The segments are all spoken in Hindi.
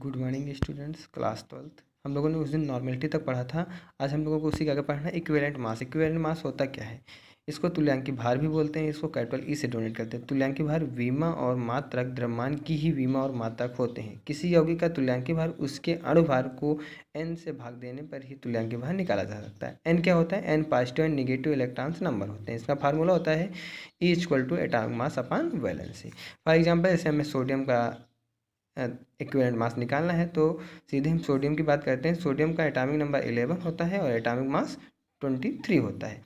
good morning students class twelfth हम लोगों ने उस दिन नॉर्मेलिटी तक पढ़ा था आज हम लोगों को उसी के आगे पढ़ना है इक्वेलेंट मास इक्वेलेंट मास होता क्या है इसको तुल्यांकी भार भी बोलते हैं इसको कैपिटल ई e से डोनेट करते हैं तुल्यांकी भार वीमा और मात्रक द्रव्यमान की ही वीमा और मात्रक होते हैं किसी यौगिक का तुल्यांकी भार उसके अणुभार को एन से भाग देने पर ही तुल्यांकी भार निकाला जा सकता है एन क्या होता है N positive and negative electrons number होते हैं इसका फार्मूला होता है E equal to atomic mass upon valency for example जैसे हमें सोडियम का इक्विवेलेंट मास निकालना है तो सीधे हम सोडियम की बात करते हैं सोडियम का एटॉमिक नंबर इलेवन होता है और एटॉमिक मास ट्वेंटी थ्री होता है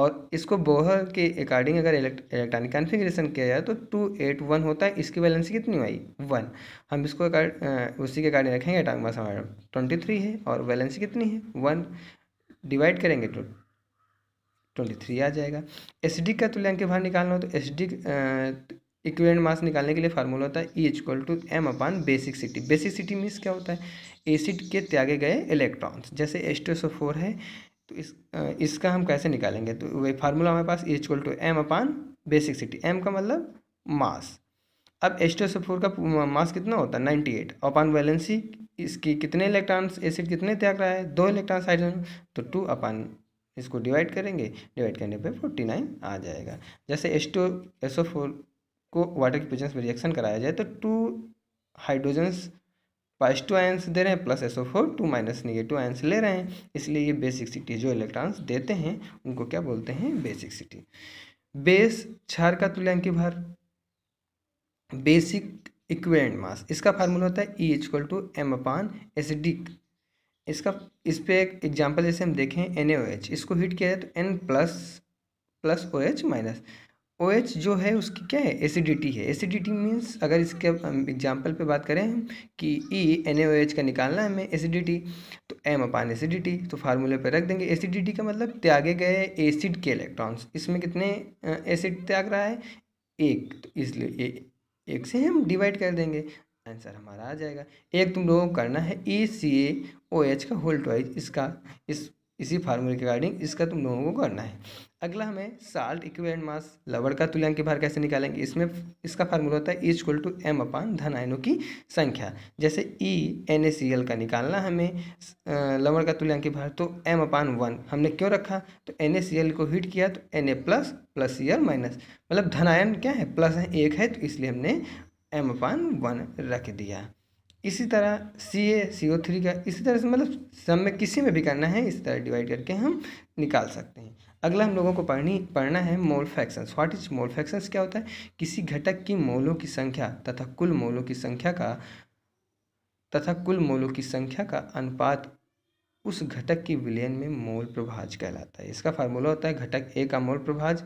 और इसको बोहर के अकॉर्डिंग अगर इलेक्ट्रॉनिक कॉन्फ़िगरेशन किया जाए तो टू एट वन होता है इसकी वैलेंसी कितनी आई वन हम इसको उसी के अकॉर्डिंग रखेंगे एटॉमिक मास हमारा ट्वेंटी थ्री है और वैलेंसी कितनी है वन डिवाइड करेंगे तो ट्वेंटी थ्री आ जाएगा एस डी का तुल्यांक भार निकालना हो तो एस डी इक्विवेलेंट मास निकालने के लिए फार्मूला होता है E equal to M upon basicity basicity means क्या होता है एसिड के त्यागे गए इलेक्ट्रॉन्स जैसे एस्टोसोफोर है तो इस इसका हम कैसे निकालेंगे तो वही फार्मूला हमारे पास E equal to M upon basicity M का मतलब मास अब एस्टोसोफोर का मास कितना होता है नाइन्टी एट अपान वैलेंसी इसकी कितने इलेक्ट्रॉन्स एसिड कितने त्याग रहा है दो इलेक्ट्रॉन्स हाइड्रोजन तो टू अपान इसको डिवाइड करेंगे डिवाइड करने पे फोर्टी नाइन आ जाएगा जैसे एस्टो एसो फोर को वाटर के प्रेजेंस में रिएक्शन कराया जाए तो टू हाइड्रोजन्स पॉजिटिव आयंस दे रहे हैं plus S O four two minus negative ions ले रहे हैं इसलिए ये बेसिक सिटी जो इलेक्ट्रॉन्स देते हैं उनको क्या बोलते हैं बेसिक सिटी बेस क्षार का तुल्यांकी भार बेसिक इक्वेंट मास इसका फार्मूला होता है E equal to M upon S D इसका इस पर एक एग्जाम्पल जैसे हम देखें एन ए ओ एच इसको हीट किया जाए तो N plus plus O H minus O OH जो है उसकी क्या है एसिडिटी है एसिडिटी मीन्स अगर इसके एग्जाम्पल पे बात करें हम कि ई एन एच का निकालना है हमें एसिडिटी तो एम अपान एसिडिटी तो फार्मूले पे रख देंगे एसिडिटी का मतलब त्यागे गए एसिड के इलेक्ट्रॉन्स इसमें कितने एसिड त्याग रहा है एक तो इसलिए ए, एक से हम डिवाइड कर देंगे आंसर हमारा आ जाएगा एक तुम लोगों को करना है E C A O H का होल्ड वाइज इसका इस इसी फार्मूले के अकॉर्डिंग इसका तुम लोगों को करना है अगला हमें साल्ट इक्वेंट मास लवण का तुल्यांक भार कैसे निकालेंगे इसमें इसका फार्मूला होता है is equal to M upon धन आयनों की संख्या जैसे E N A C L का निकालना हमें लवण का तुल्यांक भार तो एम अपान वन हमने क्यों रखा तो एन ए सी एल को हीट किया तो N A plus plus C L minus मतलब धन आयन क्या है प्लस है एक है तो इसलिए हमने एम अपान वन रख दिया इसी तरह सी ए सी ओ थ्री का इसी तरह से मतलब सब में किसी में भी करना है इस तरह डिवाइड करके हम निकाल सकते हैं अगला हम लोगों को पढ़नी पढ़ना है mole fractions what is mole fractions क्या होता है किसी घटक की मोलों की संख्या तथा कुल मोलों की संख्या का तथा कुल मोलों की संख्या का अनुपात उस घटक की विलयन में मोल प्रभाज कहलाता है इसका फार्मूला होता है घटक ए का मोल प्रभाज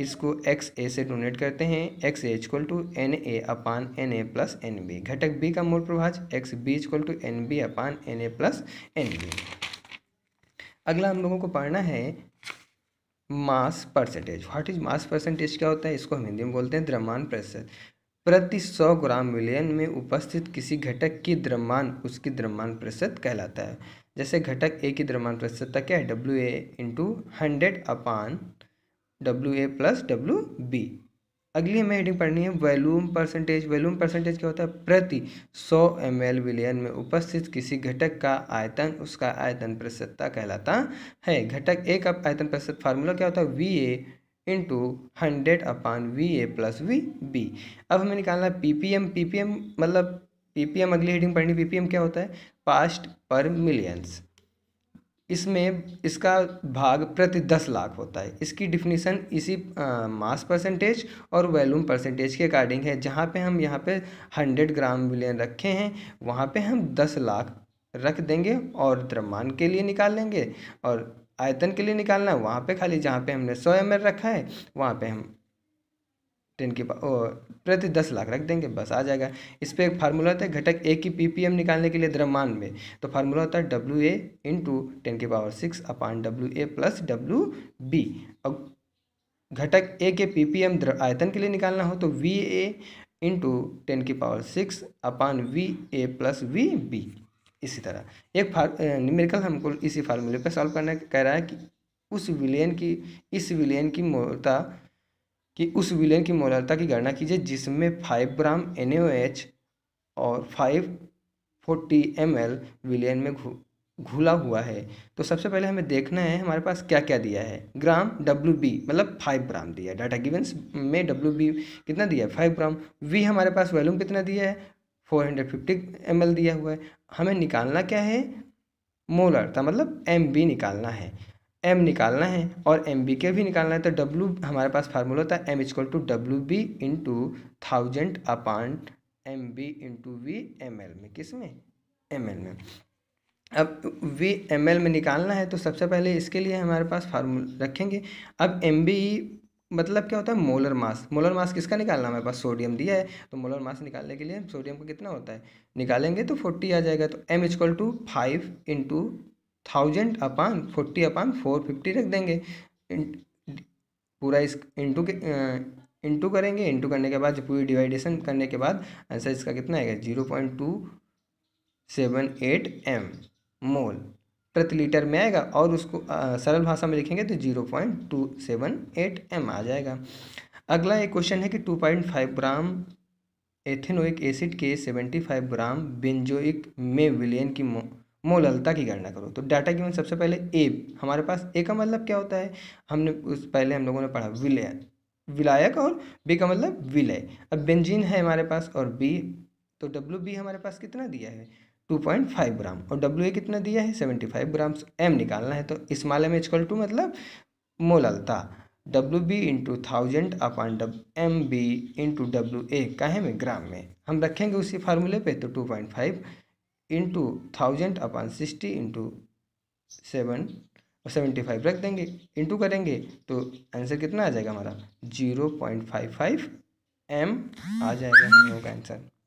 इसको एक्स ए से डोनेट करते हैं X A equal to N A upon N A plus N B घटक बी का मूल प्रभाज X B equal to N B upon N A plus N B अगला हम लोगों को पढ़ना है mass percentage what is mass percentage क्या होता है इसको हम हिंदी में बोलते हैं द्रव्यमान प्रतिशत प्रति सौ ग्राम मिलियन में उपस्थित किसी घटक की द्रव्यमान उसकी द्रव्यमान प्रतिशत कहलाता है जैसे घटक ए की द्रव्यमान प्रतिशतता क्या है W A into hundred upon W A plus W B अगली हमें हेडिंग पढ़नी है वैल्यूम परसेंटेज वैल्यूम परसेंटेज क्या होता है प्रति 100 एम एल विलियन में उपस्थित किसी घटक का आयतन उसका आयतन प्रतिशतता कहलाता है घटक ए का आयतन प्रतिशत फार्मूला क्या होता है V A into hundred upon V A plus V B अब हमें निकालना है P P M P P M मतलब पी पी एम अगली हेडिंग पढ़नी पी पी एम क्या होता है पास्ट पर मिलियंस इसमें इसका भाग प्रति दस लाख होता है इसकी डिफिनीसन इसी मास परसेंटेज और वैल्यूम परसेंटेज के अकॉर्डिंग है जहाँ पे हम यहाँ पे हंड्रेड ग्राम मिलियन रखे हैं वहाँ पे हम दस लाख रख देंगे और द्रव्यमान के लिए निकाल लेंगे और आयतन के लिए निकालना है वहाँ पे खाली जहाँ पे हमने सौ एम रखा है वहाँ पे हम टेन के प्रति दस लाख रख देंगे बस आ जाएगा इस पर एक फार्मूला होता है घटक ए की पीपीएम निकालने के लिए द्रव्यमान में तो फार्मूला होता है डब्ल्यू ए इंटू टेन के power six upon W A plus W B और घटक ए के पीपीएम आयतन के लिए निकालना हो तो वी ए इंटू टेन की power six upon V A plus V B इसी तरह एक फार न्यूमेरिकल हमको इसी फार्मूले पर सॉल्व करना कह रहा है कि उस विलयन की इस विलयन की मोटा कि उस विलयन की मोलरता की गणना कीजिए जिसमें फाइव ग्राम एन और फाइव फोर्टी एम विलयन में घू घुला हुआ है तो सबसे पहले हमें देखना है हमारे पास क्या क्या दिया है ग्राम डब्ल्यू बी मतलब फाइव ग्राम दिया है डाटा गिवेंस में डब्ल्यू बी कितना दिया है फाइव ग्राम वी हमारे पास वॉल्यूम कितना दिया है फोर हंड्रेड फिफ्टी एम दिया हुआ है हमें निकालना क्या है मोलर था मतलब एम बी निकालना है एम निकालना है और एम बी के भी निकालना है तो डब्ल्यू हमारे पास फार्मूला होता है M is equal to W B into thousand upon M B into V M L में किस में एम एल में अब वी एम एल में निकालना है तो सबसे पहले इसके लिए हमारे पास फार्मूला रखेंगे अब एम बी e मतलब क्या होता है मोलर मास मोलर मास किसका निकालना हमारे पास सोडियम दिया है तो मोलर मास निकालने के लिए सोडियम का कितना होता है निकालेंगे तो फोर्टी आ जाएगा तो M is equal to five into thousand upon forty upon four fifty रख देंगे पूरा इस इंटू के इंटू करेंगे इंटू करने के बाद पूरी डिवाइडेशन करने के बाद आंसर इसका कितना आएगा zero point two seven eight M mole प्रति लीटर में आएगा और उसको आ, सरल भाषा में लिखेंगे तो zero point two seven eight M आ जाएगा अगला एक क्वेश्चन है कि two point five gram ethanoic acid के सेवेंटी फाइव ग्राम बेंजोइक में विलियन की मोललता की गणना करो तो डाटा गिवन सबसे पहले ए हमारे पास ए का मतलब क्या होता है हमने उस पहले हम लोगों ने पढ़ा विलय विलायक और बी का मतलब विलय अब बेंजीन है हमारे पास और बी तो डब्ल्यू बी हमारे पास कितना दिया है 2.5 ग्राम और डब्ल्यू ए कितना दिया है 75 ग्राम एम निकालना है तो इस माले में इजकल टू मतलब मोललता W B into thousand upon डब M B into W A काहे में ग्राम में हम रखेंगे उसी फार्मूले पे तो 2.5 into thousand upon sixty into seven और सेवेंटी फाइव रख देंगे इंटू करेंगे तो आंसर कितना आ जाएगा हमारा zero point five five M आ जाएगा हम लोगों का आंसर